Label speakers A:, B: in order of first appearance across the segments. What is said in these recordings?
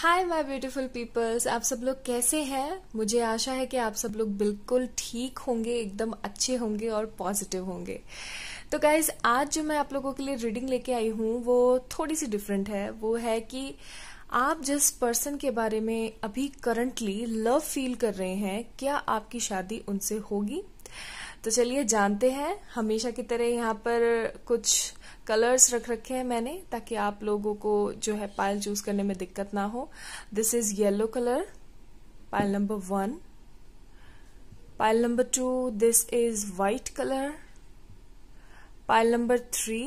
A: Hi my beautiful peoples आप सब लोग कैसे हैं मुझे आशा है कि आप सब लोग बिल्कुल ठीक होंगे एकदम अच्छे होंगे और पॉजिटिव होंगे तो गाइज आज जो मैं आप लोगों के लिए रीडिंग लेके आई हूँ वो थोड़ी सी डिफरेंट है वो है कि आप जिस पर्सन के बारे में अभी करंटली लव फील कर रहे हैं क्या आपकी शादी उनसे होगी तो चलिए जानते हैं हमेशा की तरह यहाँ पर कुछ कलर्स रख रखे हैं मैंने ताकि आप लोगों को जो है पायल चूज करने में दिक्कत ना हो this is yellow colour pile number one pile number two this is white colour pile number three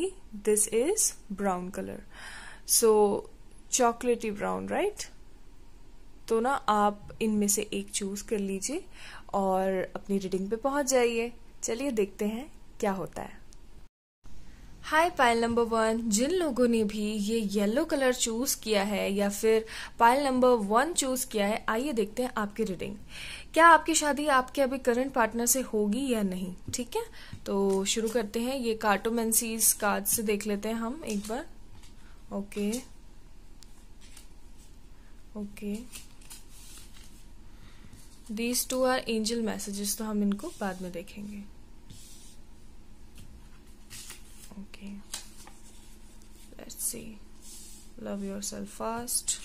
A: this is brown colour so chocolatey brown right तो ना आप इनमें से एक चूज कर लीजिए और अपनी रीडिंग पे पहुंच जाइए चलिए देखते हैं क्या होता है हाय पाइल नंबर वन जिन लोगों ने भी ये येलो कलर चूज किया है या फिर पाइल नंबर वन चूज किया है आइए देखते हैं आपकी रीडिंग क्या आपकी शादी आपके अभी करंट पार्टनर से होगी या नहीं ठीक है तो शुरू करते हैं ये कार्टोमेंसीज कार्ड से देख लेते हैं हम एक बार okay okay these two are angel messages तो हम इनको बाद में देखेंगे okay let's see love yourself first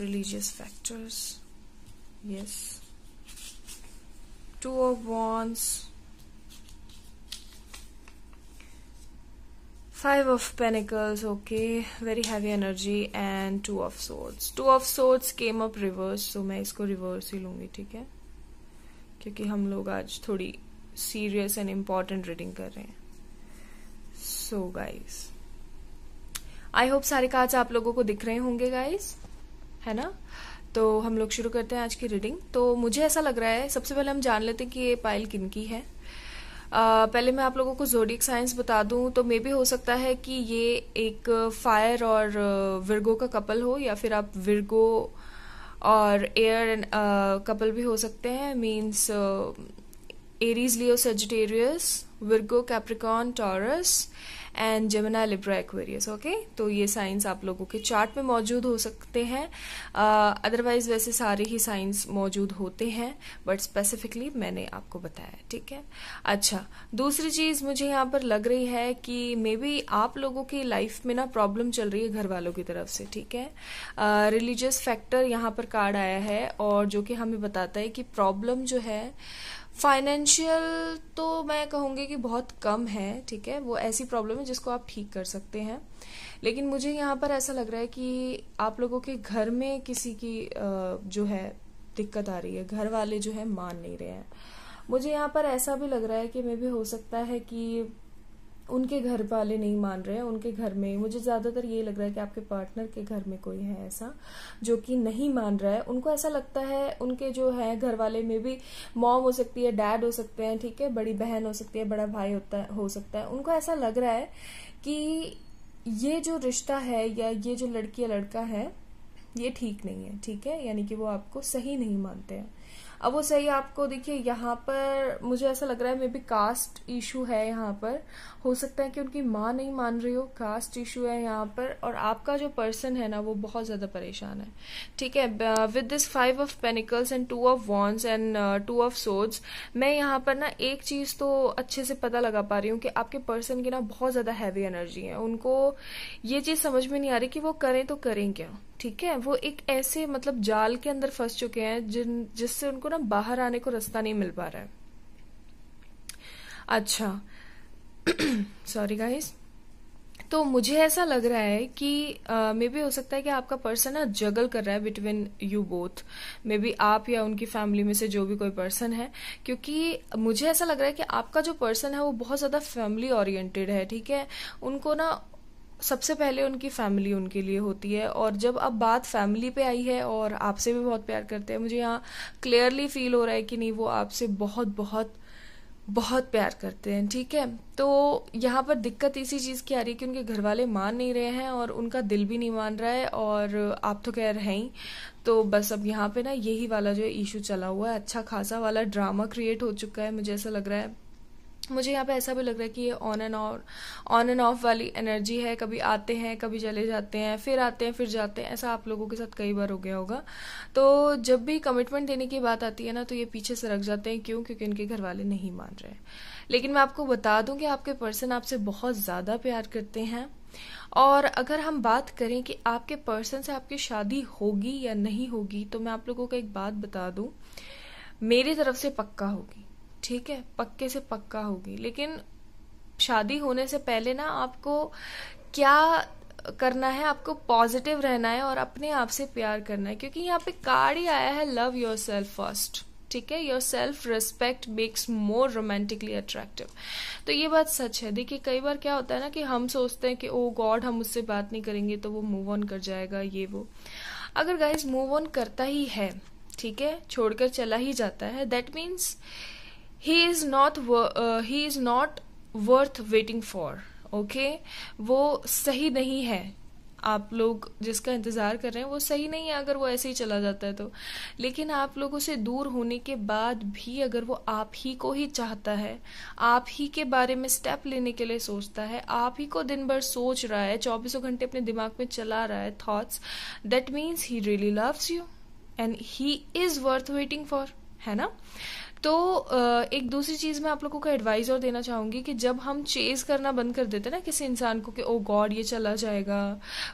A: religious factors yes two of wands five of pentacles okay very heavy energy and two of swords two of swords came up reverse so मैं isko reverse hi lungi theek hai kyunki hum log aaj thodi serious and important reading kar rahe hain so guys I hope सारे cards आप लोगों को दिख रहे होंगे guys है ना तो हम लोग शुरू करते हैं आज की रीडिंग तो मुझे ऐसा लग रहा है सबसे पहले हम जान लेते हैं कि ये पायल किन की है आ, पहले मैं आप लोगों को जोडिक साइंस बता दूं तो मे भी हो सकता है कि ये एक फायर और विरगो का कपल हो या फिर आप विरगो और एयर एंड कपल भी हो सकते हैं means Aries Leo Sagittarius Virgo Capricorn Taurus and Gemini Libra Aquarius okay तो ये साइंस आप लोगों के चार्ट में मौजूद हो सकते हैं अदरवाइज uh, वैसे सारे ही साइंस मौजूद होते हैं बट स्पेसिफिकली मैंने आपको बताया ठीक है अच्छा दूसरी चीज मुझे यहाँ पर लग रही है कि मे बी आप लोगों की लाइफ में ना प्रॉब्लम चल रही है घर वालों की तरफ से ठीक है रिलीजियस uh, फैक्टर यहाँ पर कार्ड आया है और जो कि हमें बताता है कि प्रॉब्लम जो है फाइनेंशियल तो मैं कहूँगी कि बहुत कम है ठीक है वो ऐसी प्रॉब्लम है जिसको आप ठीक कर सकते हैं लेकिन मुझे यहाँ पर ऐसा लग रहा है कि आप लोगों के घर में किसी की जो है दिक्कत आ रही है घर वाले जो है मान नहीं रहे हैं मुझे यहाँ पर ऐसा भी लग रहा है कि मे भी हो सकता है कि उनके घर वाले नहीं मान रहे हैं उनके घर में मुझे ज़्यादातर ये लग रहा है कि आपके पार्टनर के घर में कोई है ऐसा जो कि नहीं मान रहा है उनको ऐसा लगता है उनके जो है घर वाले में भी मॉम हो सकती है डैड हो सकते हैं ठीक है बड़ी बहन हो सकती है बड़ा भाई होता हो सकता है उनको ऐसा लग रहा है कि ये जो रिश्ता है या ये जो लड़की या लड़का है ये ठीक नहीं है ठीक है यानी कि वो आपको सही नहीं मानते हैं अब वो सही आपको देखिए यहाँ पर मुझे ऐसा लग रहा है मे बी कास्ट इशू है यहाँ पर हो सकता है कि उनकी माँ नहीं मान रही हो कास्ट इशू है यहाँ पर और आपका जो पर्सन है ना वो बहुत ज़्यादा परेशान है ठीक है with this five of pentacles and two of wands and two of swords मैं यहाँ पर ना एक चीज़ तो अच्छे से पता लगा पा रही हूँ कि आपके पर्सन की ना बहुत ज़्यादा हैवी एनर्जी है उनको ये चीज़ समझ में नहीं आ रही कि वो करें तो करें क्या ठीक है वो एक ऐसे मतलब जाल के अंदर फंस चुके हैं जिन जिससे उनको ना बाहर आने को रास्ता नहीं मिल पा रहा है अच्छा सॉरी गाइस तो मुझे ऐसा लग रहा है कि मे uh, बी हो सकता है कि आपका पर्सन ना जगल कर रहा है between you both maybe आप या उनकी फैमिली में से जो भी कोई पर्सन है क्योंकि मुझे ऐसा लग रहा है कि आपका जो पर्सन है वो बहुत ज़्यादा फैमिली ओरिएंटेड है ठीक है उनको ना सबसे पहले उनकी फैमिली उनके लिए होती है और जब अब बात फैमिली पे आई है और आपसे भी बहुत प्यार करते हैं मुझे यहाँ क्लियरली फील हो रहा है कि नहीं वो आपसे बहुत बहुत बहुत प्यार करते हैं ठीक है तो यहाँ पर दिक्कत इसी चीज़ की आ रही है कि उनके घर वाले मान नहीं रहे हैं और उनका दिल भी नहीं मान रहा है और आप तो कह रहे हैं तो बस अब यहाँ पे ना यही वाला जो इशू चला हुआ है अच्छा खासा वाला ड्रामा क्रिएट हो चुका है मुझे ऐसा लग रहा है मुझे यहाँ पे ऐसा भी लग रहा है कि ये on and off on and off वाली एनर्जी है कभी आते हैं कभी चले जाते हैं फिर आते हैं फिर जाते हैं ऐसा आप लोगों के साथ कई बार हो गया होगा तो जब भी कमिटमेंट देने की बात आती है ना तो ये पीछे से रख जाते हैं क्यों क्योंकि इनके घर वाले नहीं मान रहे लेकिन मैं आपको बता दूं कि आपके पर्सन आपसे बहुत ज़्यादा प्यार करते हैं और अगर हम बात करें कि आपके पर्सन से आपकी शादी होगी या नहीं होगी तो मैं आप लोगों को एक बात बता दूं मेरी तरफ से पक्का होगी ठीक है पक्के से पक्का होगी लेकिन शादी होने से पहले ना आपको क्या करना है आपको पॉजिटिव रहना है और अपने आप से प्यार करना है क्योंकि यहाँ पे कार्ड ही आया है लव योर सेल्फ फर्स्ट ठीक है your self respect makes more romantically attractive तो ये बात सच है देखिए कई बार क्या होता है ना कि हम सोचते हैं कि ओ oh गॉड हम उससे बात नहीं करेंगे तो वो मूव ऑन कर जाएगा ये वो अगर गाइज मूव ऑन करता ही है ठीक है छोड़कर चला ही जाता है that means he is not he is not worth waiting for okay वो सही नहीं है आप लोग जिसका इंतज़ार कर रहे हैं वो सही नहीं है अगर वो ऐसे ही चला जाता है तो लेकिन आप लोगों से दूर होने के बाद भी अगर वो आप ही को ही चाहता है आप ही के बारे में स्टेप लेने के लिए सोचता है आप ही को दिन भर सोच रहा है चौबीसों घंटे अपने दिमाग में चला रहा है thoughts that means he really loves you and he is worth waiting for है ना तो एक दूसरी चीज़ मैं आप लोगों को एडवाइस और देना चाहूंगी कि जब हम चेज़ करना बंद कर देते हैं ना किसी इंसान को कि ओ oh गॉड ये चला जाएगा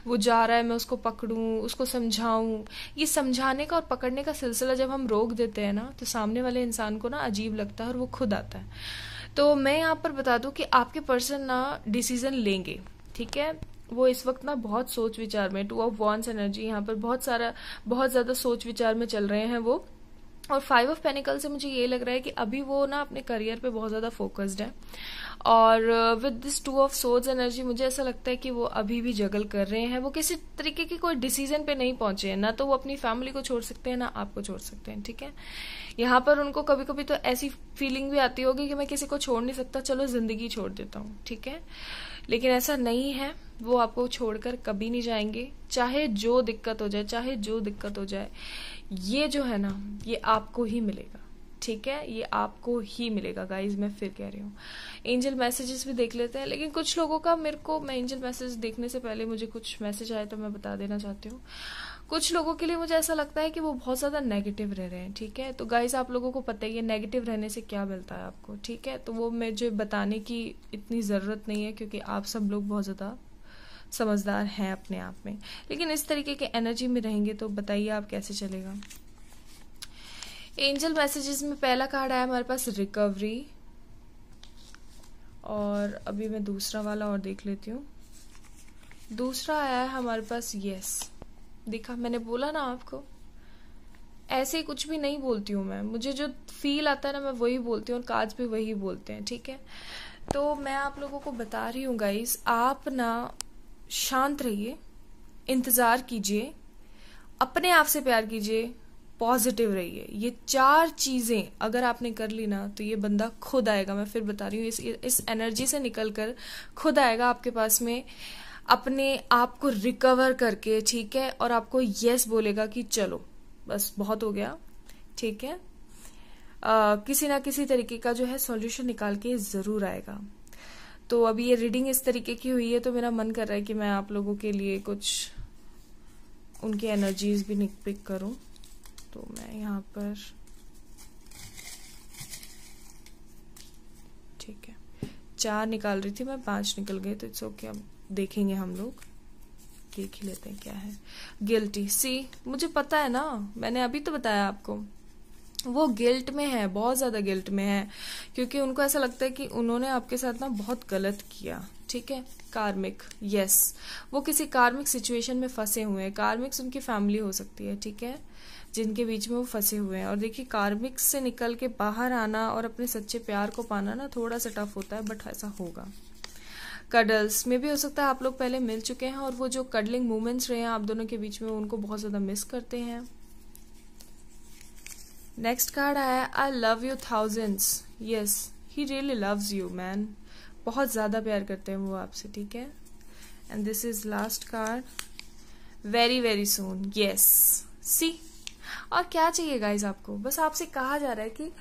A: वो जा रहा है मैं उसको पकड़ू उसको समझाऊं ये समझाने का और पकड़ने का सिलसिला जब हम रोक देते हैं ना तो सामने वाले इंसान को ना अजीब लगता है और वो खुद आता है तो मैं यहाँ पर बता दू कि आपके पर्सन ना डिसीज़न लेंगे ठीक है वो इस वक्त ना बहुत सोच विचार में टू ऑफ वॉन्स एनर्जी यहाँ पर बहुत सारा बहुत ज़्यादा सोच विचार में चल रहे हैं वो और फाइव ऑफ पेनिकल से मुझे ये लग रहा है कि अभी वो ना अपने करियर पे बहुत ज़्यादा फोकस्ड है और with this two of swords energy मुझे ऐसा लगता है कि वो अभी भी जगल कर रहे हैं वो किसी तरीके की कोई डिसीजन पे नहीं पहुंचे हैं ना तो वो अपनी फैमिली को छोड़ सकते हैं ना आपको छोड़ सकते हैं ठीक है यहाँ पर उनको कभी कभी तो ऐसी फीलिंग भी आती होगी कि मैं किसी को छोड़ नहीं सकता चलो जिंदगी छोड़ देता हूँ ठीक है लेकिन ऐसा नहीं है वो आपको छोड़कर कभी नहीं जाएंगे चाहे जो दिक्कत हो जाए चाहे जो दिक्कत हो जाए ये जो है ना ये आपको ही मिलेगा ठीक है ये आपको ही मिलेगा गाइज मैं फिर कह रही हूँ एंजल मैसेजेस भी देख लेते हैं लेकिन कुछ लोगों का मेरे को मैं एंजल मैसेज देखने से पहले मुझे कुछ मैसेज आए तो मैं बता देना चाहती हूँ कुछ लोगों के लिए मुझे ऐसा लगता है कि वो बहुत ज़्यादा नेगेटिव रह रहे हैं ठीक है तो गाइज आप लोगों को पता ही है नेगेटिव रहने से क्या मिलता है आपको ठीक है तो वो मुझे बताने की इतनी ज़रूरत नहीं है क्योंकि आप सब लोग बहुत ज़्यादा समझदार हैं अपने आप में लेकिन इस तरीके के एनर्जी में रहेंगे तो बताइए आप कैसे चलेगा एंजल मैसेजेस में पहला कार्ड आया हमारे पास रिकवरी और अभी मैं दूसरा वाला और देख लेती हूँ दूसरा आया है हमारे पास यस देखा मैंने बोला ना आपको ऐसे कुछ भी नहीं बोलती हूँ मैं मुझे जो फील आता है ना मैं वही बोलती हूँ और काज भी वही बोलते हैं ठीक है तो मैं आप लोगों को बता रही हूँ गाइस आप ना शांत रहिए इंतज़ार कीजिए अपने आप से प्यार कीजिए पॉजिटिव रहिए ये चार चीज़ें अगर आपने कर ली ना तो ये बंदा खुद आएगा मैं फिर बता रही हूँ इस इस एनर्जी से निकल कर खुद आएगा आपके पास में अपने आप को रिकवर करके ठीक है और आपको यस बोलेगा कि चलो बस बहुत हो गया ठीक है आ, किसी ना किसी तरीके का जो है सॉल्यूशन निकाल के ज़रूर आएगा तो अभी ये रीडिंग इस तरीके की हुई है तो मेरा मन कर रहा है कि मैं आप लोगों के लिए कुछ उनकी एनर्जीज भी निकपिक पिक तो मैं यहाँ पर ठीक है चार निकाल रही थी मैं पांच निकल गई तो इट्स ओके अब देखेंगे हम लोग देख ही लेते हैं क्या है गिल्टी सी मुझे पता है ना मैंने अभी तो बताया आपको वो गिल्ट में है बहुत ज़्यादा गिल्ट में है क्योंकि उनको ऐसा लगता है कि उन्होंने आपके साथ ना बहुत गलत किया ठीक है कार्मिक यस वो किसी कार्मिक सिचुएशन में फंसे हुए हैं कार्मिक्स उनकी फैमिली हो सकती है ठीक है जिनके बीच में वो फंसे हुए हैं और देखिए कार्मिक्स से निकल के बाहर आना और अपने सच्चे प्यार को पाना ना थोड़ा सा टफ होता है बट ऐसा होगा कडल्स में भी हो सकता है आप लोग पहले मिल चुके हैं और वो जो कडलिंग मूवमेंट्स रहे हैं आप दोनों के बीच में उनको बहुत ज़्यादा मिस करते हैं नेक्स्ट कार्ड आया है I love you thousands yes he really loves you man बहुत ज़्यादा प्यार करते हैं वो आपसे ठीक है and this is last card very very soon yes see और क्या चाहिए गाइज आपको बस आपसे कहा जा रहा है कि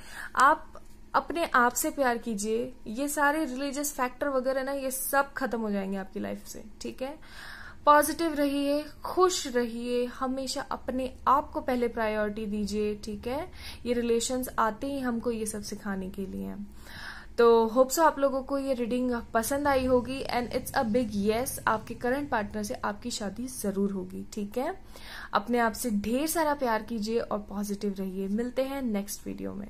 A: आप अपने आप से प्यार कीजिए ये सारे रिलीजियस फैक्टर वगैरह ना ये सब खत्म हो जाएंगे आपकी लाइफ से ठीक है पॉजिटिव रहिए खुश रहिए हमेशा अपने आप को पहले प्रायोरिटी दीजिए ठीक है ये रिलेशंस आते ही हमको ये सब सिखाने के लिए तो होप्स आप लोगों को ये रीडिंग पसंद आई होगी and it's a big yes आपके करंट पार्टनर से आपकी शादी जरूर होगी ठीक है अपने आप से ढेर सारा प्यार कीजिए और पॉजिटिव रहिए मिलते हैं नेक्स्ट वीडियो में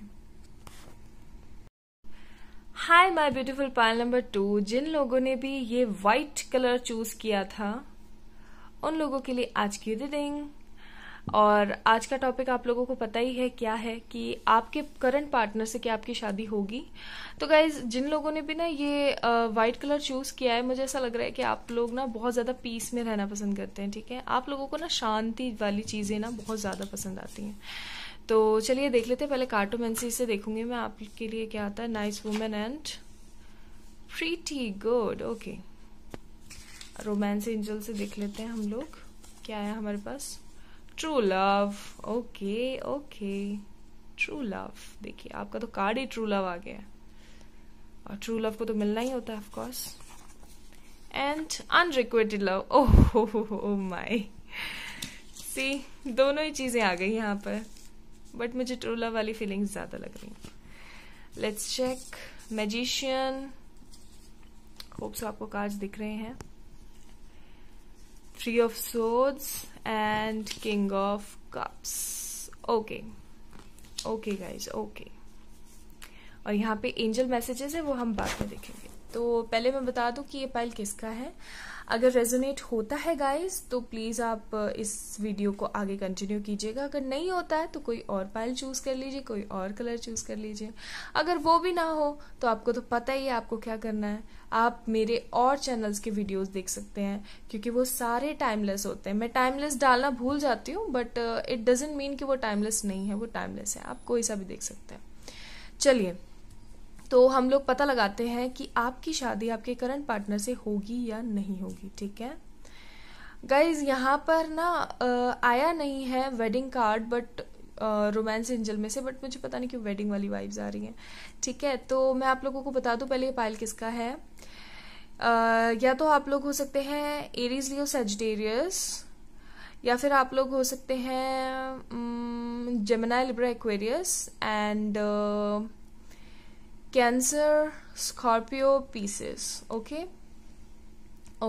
A: hi my beautiful pile number two जिन लोगों ने भी ये व्हाइट कलर चूज किया था उन लोगों के लिए आज की रीडिंग और आज का टॉपिक आप लोगों को पता ही है क्या है कि आपके करंट पार्टनर से क्या आपकी शादी होगी तो गाइज जिन लोगों ने भी ना ये वाइट कलर चूज किया है मुझे ऐसा लग रहा है कि आप लोग ना बहुत ज्यादा पीस में रहना पसंद करते हैं ठीक है आप लोगों को ना शांति वाली चीजें ना बहुत ज्यादा पसंद आती हैं तो चलिए देख लेते हैं पहले कार्टोमेंसी से देखूंगी मैं आपके लिए क्या आता है nice women and pretty good okay okay. Romance angel से देख लेते हैं हम लोग क्या है हमारे पास true love okay okay true love देखिए आपका तो कार्ड ही ट्रू लव आ गया और ट्रू लव को तो मिलना ही होता है of course and unrequited love oh my see दोनों ही चीज़ें आ गई यहाँ पर बट मुझे ट्रू लव वाली फीलिंग्स ज़्यादा लग रही लेट्स चेक मैजिशियन होप्स आपको कार्ड दिख रहे हैं three of swords and king of cups okay okay guys okay और यहाँ पे एंजल मैसेजेस है वो हम बाद में देखेंगे तो पहले मैं बता दूं कि ये पाइल किसका है अगर रेजोनेट होता है गाइस तो प्लीज़ आप uh, इस वीडियो को आगे कंटिन्यू कीजिएगा अगर नहीं होता है तो कोई और पाइल चूज़ कर लीजिए कोई और कलर चूज़ कर लीजिए अगर वो भी ना हो तो आपको तो पता ही है आपको क्या करना है आप मेरे और चैनल्स के वीडियोस देख सकते हैं क्योंकि वो सारे टाइमलेस होते हैं मैं टाइमलेस डालना भूल जाती हूँ बट इट डजेंट मीन कि वो टाइमलेस नहीं है वो टाइमलेस है आप कोई सा भी देख सकते हैं चलिए तो हम लोग पता लगाते हैं कि आपकी शादी आपके करंट पार्टनर से होगी या नहीं होगी ठीक है गाइज यहाँ पर ना आया नहीं है wedding card but romance angel में से बट मुझे पता नहीं क्यों वेडिंग वाली वाइब्स आ रही हैं ठीक है तो मैं आप लोगों को बता दूं पहले ये पायल किसका है आ, या तो आप लोग हो सकते हैं एरीज लियो सेजिटेरियस या फिर आप लोग हो सकते हैं Gemini Libra Aquarius and cancer scorpio pieces okay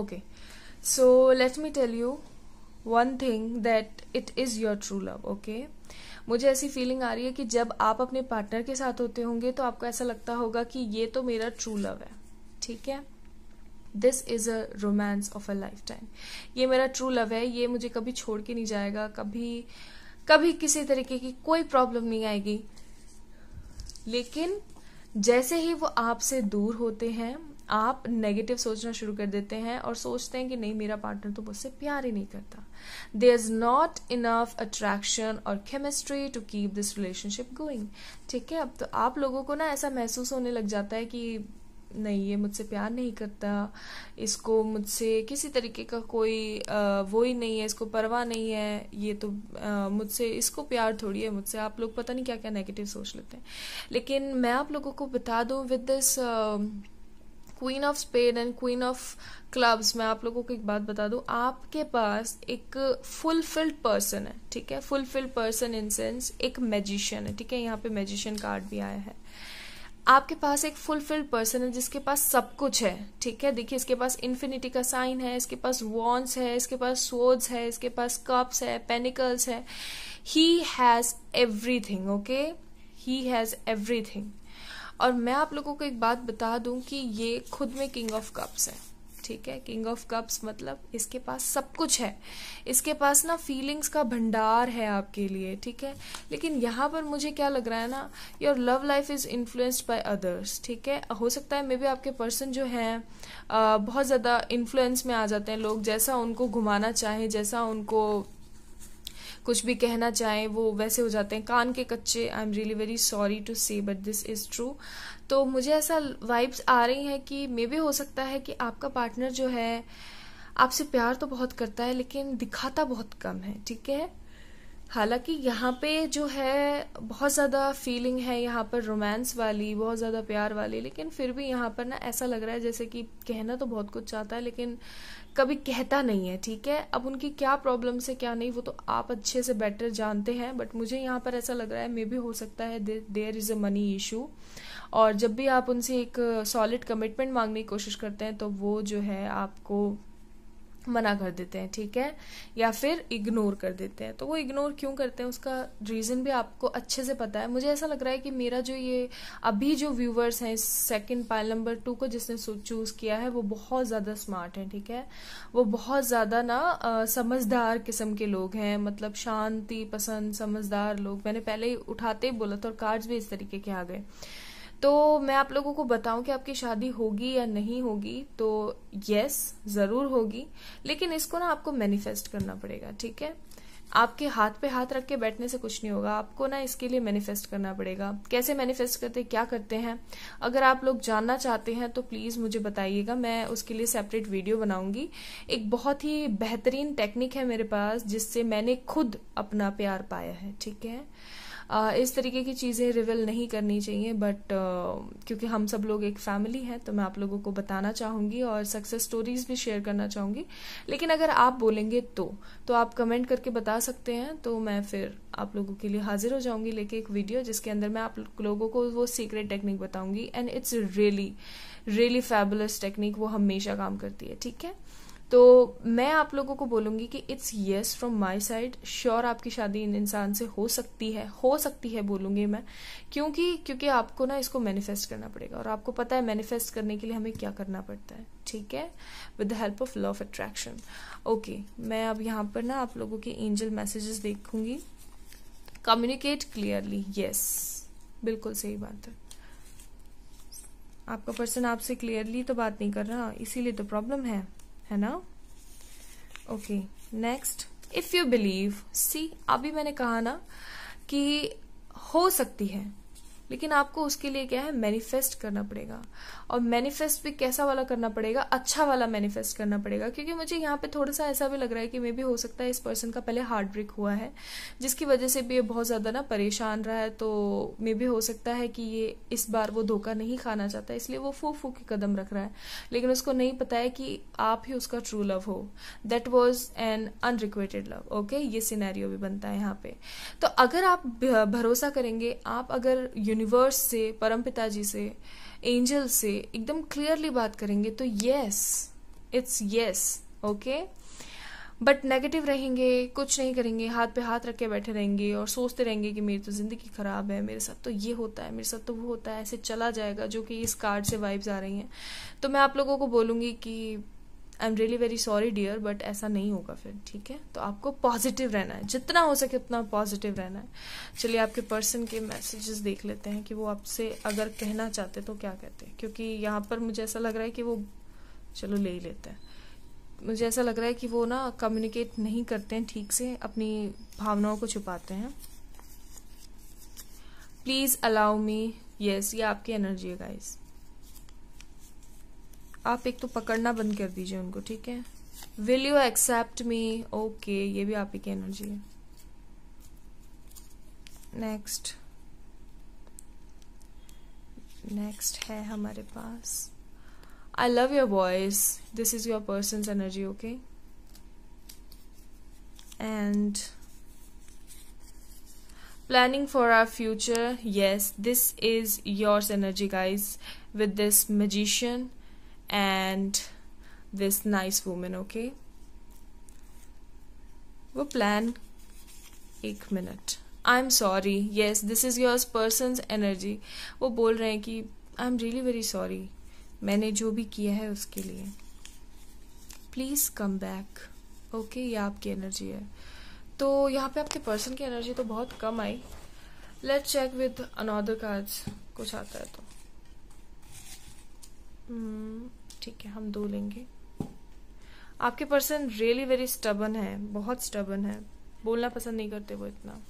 A: okay so let me tell you one thing that it is your true love okay मुझे ऐसी फीलिंग आ रही है कि जब आप अपने पार्टनर के साथ होते होंगे तो आपको ऐसा लगता होगा कि ये तो मेरा ट्रू लव है ठीक है this is a romance of a lifetime ये मेरा ट्रू लव है ये मुझे कभी छोड़ के नहीं जाएगा कभी कभी किसी तरीके की कोई प्रॉब्लम नहीं आएगी लेकिन जैसे ही वो आपसे दूर होते हैं आप नेगेटिव सोचना शुरू कर देते हैं और सोचते हैं कि नहीं मेरा पार्टनर तो मुझसे प्यार ही नहीं करता there is not enough attraction और chemistry to keep this relationship going ठीक है अब तो आप लोगों को ना ऐसा महसूस होने लग जाता है कि नहीं ये मुझसे प्यार नहीं करता इसको मुझसे किसी तरीके का कोई वो ही नहीं है इसको परवाह नहीं है ये तो मुझसे इसको प्यार थोड़ी है मुझसे आप लोग पता नहीं क्या क्या नेगेटिव सोच लेते हैं लेकिन मैं आप लोगों को बता दूँ with this queen of spade and queen of clubs मैं आप लोगों को एक बात बता दूं आपके पास एक फुलफिल्ड पर्सन है ठीक है फुलफिल्ड पर्सन इन सेंस एक मैजिशियन है ठीक है यहाँ पे मैजिशियन कार्ड भी आया है आपके पास एक फुलफिल्ड पर्सन है जिसके पास सब कुछ है ठीक है देखिए इसके पास इन्फिनिटी का साइन है इसके पास वॉन्स है इसके पास स्वोर्ड्स है इसके पास कप्स है पेनिकल्स है he has everything okay he has everything और मैं आप लोगों को एक बात बता दूं कि ये खुद में किंग ऑफ कप्स है ठीक है किंग ऑफ कप्स मतलब इसके पास सब कुछ है इसके पास ना फीलिंग्स का भंडार है आपके लिए ठीक है लेकिन यहाँ पर मुझे क्या लग रहा है ना your love life is influenced by others ठीक है हो सकता है मे बी आपके पर्सन जो हैं बहुत ज़्यादा इन्फ्लुएंस में आ जाते हैं लोग जैसा उनको घुमाना चाहे जैसा उनको कुछ भी कहना चाहें वो वैसे हो जाते हैं कान के कच्चे I am really very sorry to say but this is true तो मुझे ऐसा वाइब्स आ रही है कि मे भी हो सकता है कि आपका पार्टनर जो है आपसे प्यार तो बहुत करता है लेकिन दिखाता बहुत कम है ठीक है हालांकि यहाँ पे जो है बहुत ज़्यादा फीलिंग है यहाँ पर रोमांस वाली बहुत ज़्यादा प्यार वाली लेकिन फिर भी यहाँ पर ना ऐसा लग रहा है जैसे कि कहना तो बहुत कुछ चाहता है लेकिन कभी कहता नहीं है ठीक है अब उनकी क्या प्रॉब्लम्स है क्या नहीं वो तो आप अच्छे से बेटर जानते हैं बट मुझे यहाँ पर ऐसा लग रहा है मे भी हो सकता है there is a money issue और जब भी आप उनसे एक सॉलिड कमिटमेंट मांगने की कोशिश करते हैं तो वो जो है आपको मना कर देते हैं ठीक है या फिर इग्नोर कर देते हैं तो वो इग्नोर क्यों करते हैं उसका रीज़न भी आपको अच्छे से पता है मुझे ऐसा लग रहा है कि मेरा जो ये अभी जो व्यूवर्स हैं सेकंड पाइल नंबर टू को जिसने चूज़ किया है वो बहुत ज़्यादा स्मार्ट हैं ठीक है वो बहुत ज़्यादा ना आ, समझदार किस्म के लोग हैं मतलब शांति पसंद समझदार लोग मैंने पहले ही उठाते ही बोला था और कार्ड्स भी इस तरीके के आ गए तो मैं आप लोगों को बताऊं कि आपकी शादी होगी या नहीं होगी तो यस जरूर होगी लेकिन इसको ना आपको मैनिफेस्ट करना पड़ेगा ठीक है आपके हाथ पे हाथ रख के बैठने से कुछ नहीं होगा आपको ना इसके लिए मैनिफेस्ट करना पड़ेगा कैसे मैनिफेस्ट करते क्या करते हैं अगर आप लोग जानना चाहते हैं तो प्लीज मुझे बताइएगा मैं उसके लिए सेपरेट वीडियो बनाऊंगी एक बहुत ही बेहतरीन टेक्निक है मेरे पास जिससे मैंने खुद अपना प्यार पाया है ठीक है इस तरीके की चीज़ें रिवील नहीं करनी चाहिए बट क्योंकि हम सब लोग एक फैमिली हैं तो मैं आप लोगों को बताना चाहूंगी और सक्सेस स्टोरीज भी शेयर करना चाहूंगी लेकिन अगर आप बोलेंगे तो तो आप कमेंट करके बता सकते हैं तो मैं फिर आप लोगों के लिए हाजिर हो जाऊंगी लेके एक वीडियो जिसके अंदर मैं आप लोगों को वो सीक्रेट टेक्निक बताऊंगी and it's really really fabulous technique वो हमेशा काम करती है ठीक है तो मैं आप लोगों को बोलूंगी कि it's yes from my side sure आपकी शादी इन इंसान से हो सकती है हो सकती है बोलूंगी मैं क्योंकि क्योंकि आपको ना इसको मैनिफेस्ट करना पड़ेगा और आपको पता है मैनिफेस्ट करने के लिए हमें क्या करना पड़ता है ठीक है with the help of law of attraction okay मैं अब यहाँ पर ना आप लोगों के एंजल मैसेजेस देखूंगी कम्युनिकेट क्लियरली यस बिल्कुल सही बात है आपका पर्सन आपसे क्लियरली तो बात नहीं कर रहा इसीलिए तो प्रॉब्लम है है ना okay next if you believe see अभी मैंने कहा ना कि हो सकती है लेकिन आपको उसके लिए क्या है मैनिफेस्ट करना पड़ेगा और मैनिफेस्ट भी कैसा वाला करना पड़ेगा अच्छा वाला मैनिफेस्ट करना पड़ेगा क्योंकि मुझे यहाँ पे थोड़ा सा ऐसा भी लग रहा है कि मे भी हो सकता है इस पर्सन का पहले हार्ट ब्रेक हुआ है जिसकी वजह से भी ये बहुत ज़्यादा ना परेशान रहा है तो मे भी हो सकता है कि ये इस बार वो धोखा नहीं खाना चाहता इसलिए वो फू फू के कदम रख रहा है लेकिन उसको नहीं पता है कि आप ही उसका ट्रू लव हो that was an unrequited love okay ये सीनैरियो भी बनता है यहाँ पे तो अगर आप भरोसा करेंगे आप अगर यूनि यूनिवर्स से परम पिताजी से एंजल से एकदम क्लियरली बात करेंगे तो yes it's yes okay but negative रहेंगे कुछ नहीं करेंगे हाथ पे हाथ रख के बैठे रहेंगे और सोचते रहेंगे कि मेरी तो ज़िंदगी ख़राब है मेरे साथ तो ये होता है मेरे साथ तो वो होता है ऐसे चला जाएगा जो कि इस कार्ड से वाइब्स आ रही हैं तो मैं आप लोगों को बोलूंगी कि I am really very sorry dear but ऐसा नहीं होगा फिर ठीक है तो आपको पॉजिटिव रहना है जितना हो सके उतना पॉजिटिव रहना है चलिए आपके पर्सन के मैसेजेस देख लेते हैं कि वो आपसे अगर कहना चाहते तो क्या कहते हैं क्योंकि यहाँ पर मुझे ऐसा लग रहा है कि वो चलो ले ही लेते हैं मुझे ऐसा लग रहा है कि वो ना कम्युनिकेट नहीं करते हैं ठीक से अपनी भावनाओं को छुपाते हैं प्लीज़ अलाउ मी यस ये आपकी एनर्जी है गाइस आप एक तो पकड़ना बंद कर दीजिए उनको ठीक है will you accept me okay ये भी आप ही की एनर्जी है नेक्स्ट नेक्स्ट है हमारे पास I love your voice this is your person energy okay and planning for our future yes this is yours energy guys with this magician and this nice women okay वो plan एक minute I am sorry yes this is yours person energy वो बोल रहे हैं कि I am really very sorry मैंने जो भी किया है उसके लिए प्लीज़ कम बैक ओके ये आपकी एनर्जी है तो यहाँ पे आपके पर्सन की एनर्जी तो बहुत कम आई let check with another cards कुछ आता है तो hmm. ठीक है हम दो लेंगे आपके पर्सन रियली वेरी स्टबन है बहुत स्टबन है बोलना पसंद नहीं करते वो इतना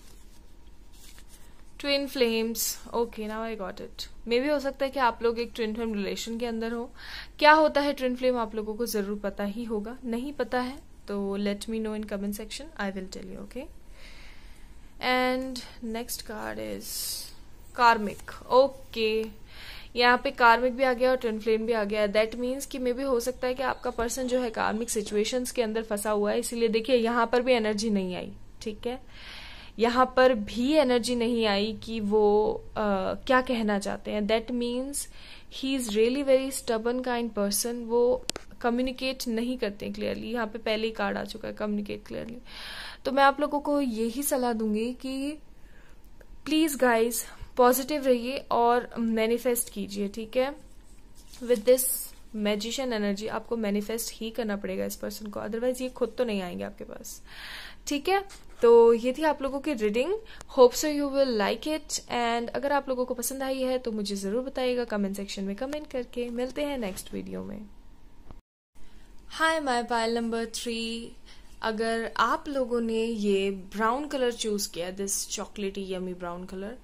A: twin flames okay now I got it मे भी हो सकता है कि आप लोग एक ट्विन फ्लेम रिलेशन के अंदर हो क्या होता है ट्विन फ्लेम आप लोगों को जरूर पता ही होगा नहीं पता है तो let me know in comment section I will tell you okay and next card is karmic okay यहाँ पे कार्मिक भी आ गया और ट्विन फ्लेम भी आ गया दैट मीन्स कि मे भी हो सकता है कि आपका पर्सन जो है कार्मिक सिचुएशंस के अंदर फंसा हुआ है इसीलिए देखिए यहाँ पर भी एनर्जी नहीं आई ठीक है यहाँ पर भी एनर्जी नहीं आई कि वो आ, क्या कहना चाहते हैं that means he is really very stubborn kind person वो कम्युनिकेट नहीं करते हैं क्लियरली यहाँ पे पहले ही कार्ड आ चुका है कम्युनिकेट क्लियरली तो मैं आप लोगों को यही सलाह दूंगी कि प्लीज़ गाइज पॉजिटिव रहिए और मैनिफेस्ट कीजिए ठीक है विद दिस मैजिशियन एनर्जी आपको मैनिफेस्ट ही करना पड़ेगा इस पर्सन को अदरवाइज ये खुद तो नहीं आएंगे आपके पास ठीक है तो ये थी आप लोगों की reading hope so you will like it and अगर आप लोगों को पसंद आई है तो मुझे ज़रूर बताइएगा कमेंट सेक्शन में कमेंट करके मिलते हैं नेक्स्ट वीडियो में hi my pile number three अगर आप लोगों ने ये ब्राउन कलर चूज़ किया this chocolaty yummy brown colour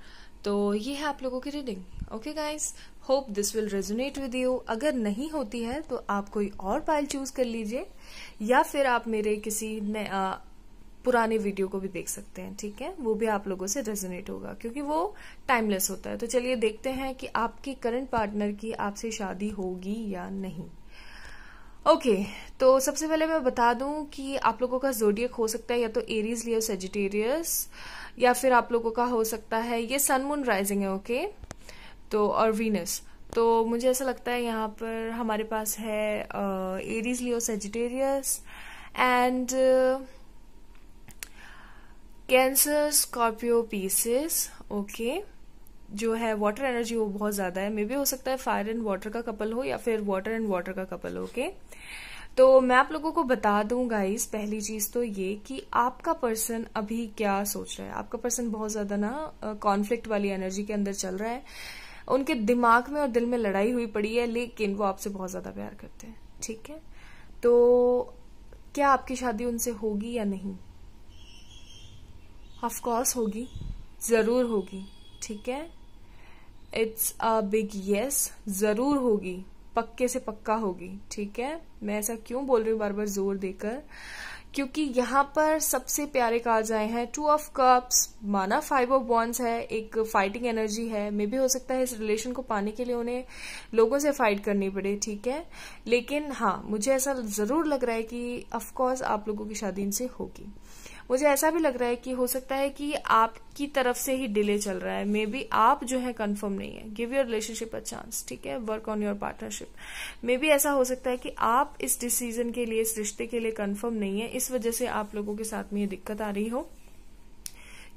A: तो ये है आप लोगों की reading okay guys hope this will resonate with you अगर नहीं होती है तो आप कोई और पाइल चूज कर लीजिए या फिर आप मेरे किसी पुराने वीडियो को भी देख सकते हैं ठीक है वो भी आप लोगों से रेजोनेट होगा क्योंकि वो टाइमलेस होता है तो चलिए देखते हैं कि आपके करंट पार्टनर की आपसे शादी होगी या नहीं ओके okay, तो सबसे पहले मैं बता दूं कि आप लोगों का जोडियक हो सकता है या तो एरीज लियो सेजिटेरियस या फिर आप लोगों का हो सकता है ये सन मून राइजिंग है ओके तो और वीनस तो मुझे ऐसा लगता है यहाँ पर हमारे पास है Aries Leo Sagittarius and Cancer Scorpio Pisces okay जो है वाटर एनर्जी वो बहुत ज्यादा है मे भी हो सकता है फायर एंड वाटर का कपल हो या फिर वाटर एंड वाटर का कपल ओके okay? तो मैं आप लोगों को बता दूं गाइस पहली चीज तो ये कि आपका पर्सन अभी क्या सोच रहा है आपका पर्सन बहुत ज्यादा ना कॉन्फ्लिक्ट वाली एनर्जी के अंदर चल रहा है उनके दिमाग में और दिल में लड़ाई हुई पड़ी है लेकिन वो आपसे बहुत ज्यादा प्यार करते हैं ठीक है तो क्या आपकी शादी उनसे होगी या नहीं ऑफकोर्स होगी जरूर होगी ठीक है इट्स अ बिग यस जरूर होगी पक्के से पक्का होगी ठीक है मैं ऐसा क्यों बोल रही हूँ बार बार जोर देकर क्योंकि यहाँ पर सबसे प्यारे कार्ड्स आए हैं टू ऑफ कप्स माना फाइव ऑफ बॉन्ड्स है एक फाइटिंग एनर्जी है मे भी हो सकता है इस रिलेशन को पाने के लिए उन्हें लोगों से फाइट करनी पड़े ठीक है लेकिन हाँ मुझे ऐसा जरूर लग रहा है कि ऑफकोर्स आप लोगों की शादी इनसे होगी मुझे ऐसा भी लग रहा है कि हो सकता है कि आपकी तरफ से ही डिले चल रहा है मे बी आप जो है कंफर्म नहीं है give your relationship a chance ठीक है work on your partnership maybe ऐसा हो सकता है कि आप इस डिसीजन के लिए इस रिश्ते के लिए कंफर्म नहीं है इस वजह से आप लोगों के साथ में ये दिक्कत आ रही हो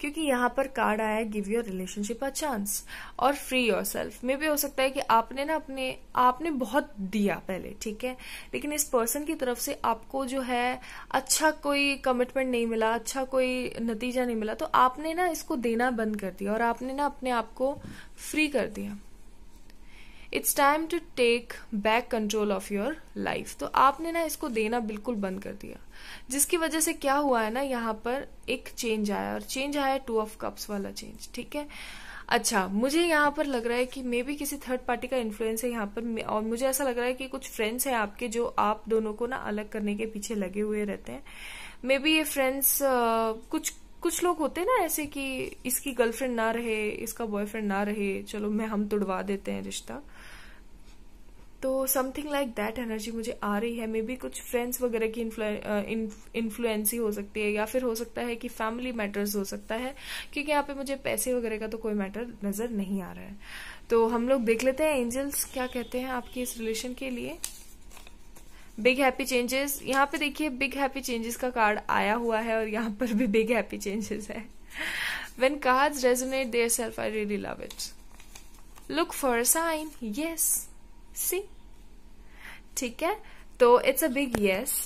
A: क्योंकि यहाँ पर कार्ड आया है give your relationship a chance और फ्री योर सेल्फ मे भी हो सकता है कि आपने ना अपने आपने बहुत दिया पहले ठीक है लेकिन इस पर्सन की तरफ से आपको जो है अच्छा कोई कमिटमेंट नहीं मिला अच्छा कोई नतीजा नहीं मिला तो आपने ना इसको देना बंद कर दिया और आपने ना अपने आप को फ्री कर दिया it's time to take back control of your life तो आपने ना इसको देना बिल्कुल बंद कर दिया जिसकी वजह से क्या हुआ है ना यहाँ पर एक चेंज आया और चेंज आया टू ऑफ कप्स वाला चेंज ठीक है अच्छा मुझे यहाँ पर लग रहा है कि मे बी किसी थर्ड पार्टी का इन्फ्लुएंस है यहाँ पर और मुझे ऐसा लग रहा है कि कुछ फ्रेंड्स हैं आपके जो आप दोनों को ना अलग करने के पीछे लगे हुए रहते हैं मे बी ये फ्रेंड्स कुछ कुछ लोग होते हैं ना ऐसे कि इसकी गर्लफ्रेंड ना रहे इसका बॉयफ्रेंड ना रहे चलो मैं हम तुड़वा देते हैं रिश्ता तो समथिंग लाइक दैट एनर्जी मुझे आ रही है मे बी कुछ फ्रेंड्स वगैरह की इन्फ्लुएंस ही हो सकती है या फिर हो सकता है कि फैमिली मैटर्स हो सकता है क्योंकि यहाँ पे मुझे पैसे वगैरह का तो कोई मैटर नज़र नहीं आ रहा है तो हम लोग देख लेते हैं एंजल्स क्या कहते हैं आपकी इस रिलेशन के लिए बिग हैप्पी चेंजेस यहाँ पे देखिए बिग हैप्पी चेंजेस का कार्ड आया हुआ है और यहाँ पर भी बिग हैप्पी चेंजेस है when card resonate their self I really love it look for sign yes see ठीक है तो इट्स अ बिग यस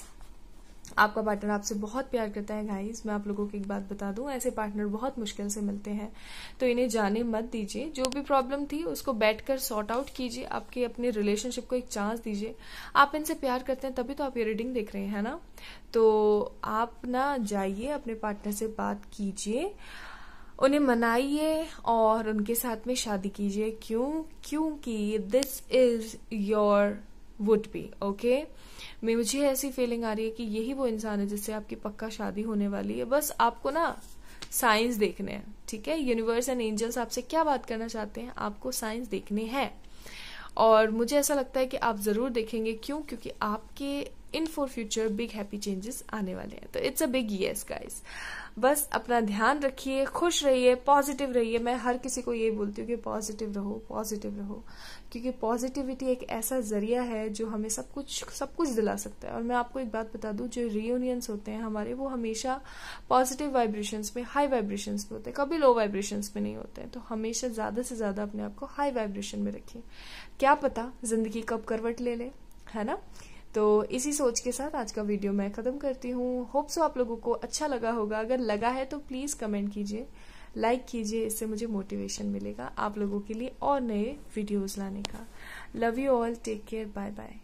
A: आपका पार्टनर आपसे बहुत प्यार करता है गाइस मैं आप लोगों को एक बात बता दूं ऐसे पार्टनर बहुत मुश्किल से मिलते हैं तो इन्हें जाने मत दीजिए जो भी प्रॉब्लम थी उसको बैठकर सॉर्ट आउट कीजिए आपके अपने रिलेशनशिप को एक चांस दीजिए आप इनसे प्यार करते हैं तभी तो आप ये रीडिंग देख रहे हैं ना तो आप ना जाइए अपने पार्टनर से बात कीजिए उन्हें मनाइए और उनके साथ में शादी कीजिए क्यों क्योंकि this is your would be okay मैं मुझे ऐसी फीलिंग आ रही है कि यही वो इंसान है जिससे आपकी पक्का शादी होने वाली है बस आपको ना साइंस देखने हैं ठीक है यूनिवर्स एंड एंजल्स आपसे क्या बात करना चाहते हैं आपको साइंस देखने हैं और मुझे ऐसा लगता है कि आप ज़रूर देखेंगे क्यों क्योंकि आपके in for future big happy changes आने वाले हैं तो it's a big yes guys बस अपना ध्यान रखिए खुश रहिए पॉजिटिव रहिए मैं हर किसी को ये बोलती हूँ कि पॉजिटिव रहो पॉजिटिव रहो क्योंकि पॉजिटिविटी एक ऐसा जरिया है जो हमें सब कुछ सब कुछ दिला सकता है और मैं आपको एक बात बता दूँ जो रीयूनियंस होते हैं हमारे वो हमेशा पॉजिटिव वाइब्रेशंस में हाई वाइब्रेशंस में होते हैं कभी लो वाइब्रेशंस में नहीं होते हैं तो हमेशा ज़्यादा से ज़्यादा अपने आप को हाई वाइब्रेशन में रखिए क्या पता जिंदगी कब करवट ले ले है ना तो इसी सोच के साथ आज का वीडियो मैं ख़त्म करती हूँ होप सो आप लोगों को अच्छा लगा होगा अगर लगा है तो प्लीज़ कमेंट कीजिए लाइक कीजिए इससे मुझे मोटिवेशन मिलेगा आप लोगों के लिए और नए वीडियोस लाने का love you all take care bye bye